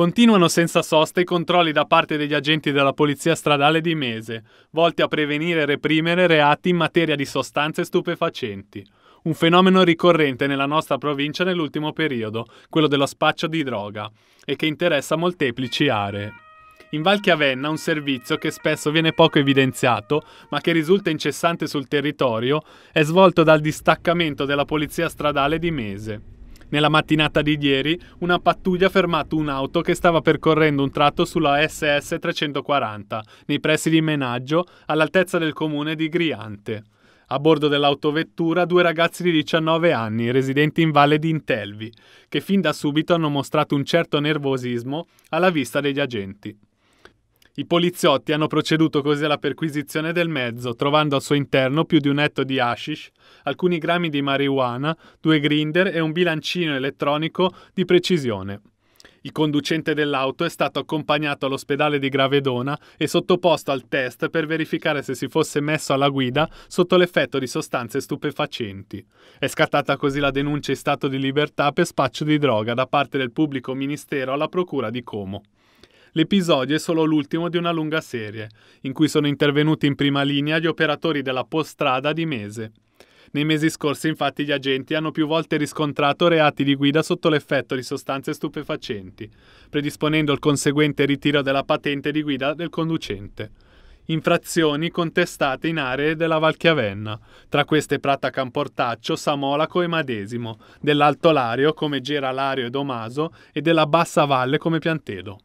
Continuano senza sosta i controlli da parte degli agenti della Polizia Stradale di Mese, volti a prevenire e reprimere reati in materia di sostanze stupefacenti. Un fenomeno ricorrente nella nostra provincia nell'ultimo periodo, quello dello spaccio di droga, e che interessa molteplici aree. In Val Chiavenna un servizio che spesso viene poco evidenziato, ma che risulta incessante sul territorio, è svolto dal distaccamento della Polizia Stradale di Mese. Nella mattinata di ieri, una pattuglia ha fermato un'auto che stava percorrendo un tratto sulla SS 340, nei pressi di Menaggio, all'altezza del comune di Griante. A bordo dell'autovettura due ragazzi di 19 anni, residenti in Valle di Intelvi, che fin da subito hanno mostrato un certo nervosismo alla vista degli agenti. I poliziotti hanno proceduto così alla perquisizione del mezzo, trovando al suo interno più di un etto di hashish, alcuni grammi di marijuana, due grinder e un bilancino elettronico di precisione. Il conducente dell'auto è stato accompagnato all'ospedale di Gravedona e sottoposto al test per verificare se si fosse messo alla guida sotto l'effetto di sostanze stupefacenti. È scattata così la denuncia in stato di libertà per spaccio di droga da parte del pubblico ministero alla procura di Como. L'episodio è solo l'ultimo di una lunga serie, in cui sono intervenuti in prima linea gli operatori della postrada di Mese. Nei mesi scorsi infatti gli agenti hanno più volte riscontrato reati di guida sotto l'effetto di sostanze stupefacenti, predisponendo il conseguente ritiro della patente di guida del conducente. Infrazioni contestate in aree della Valchiavenna, tra queste Prata Camportaccio, Samolaco e Madesimo, dell'Alto Lario come Gera Lario e Domaso e della Bassa Valle come Piantedo.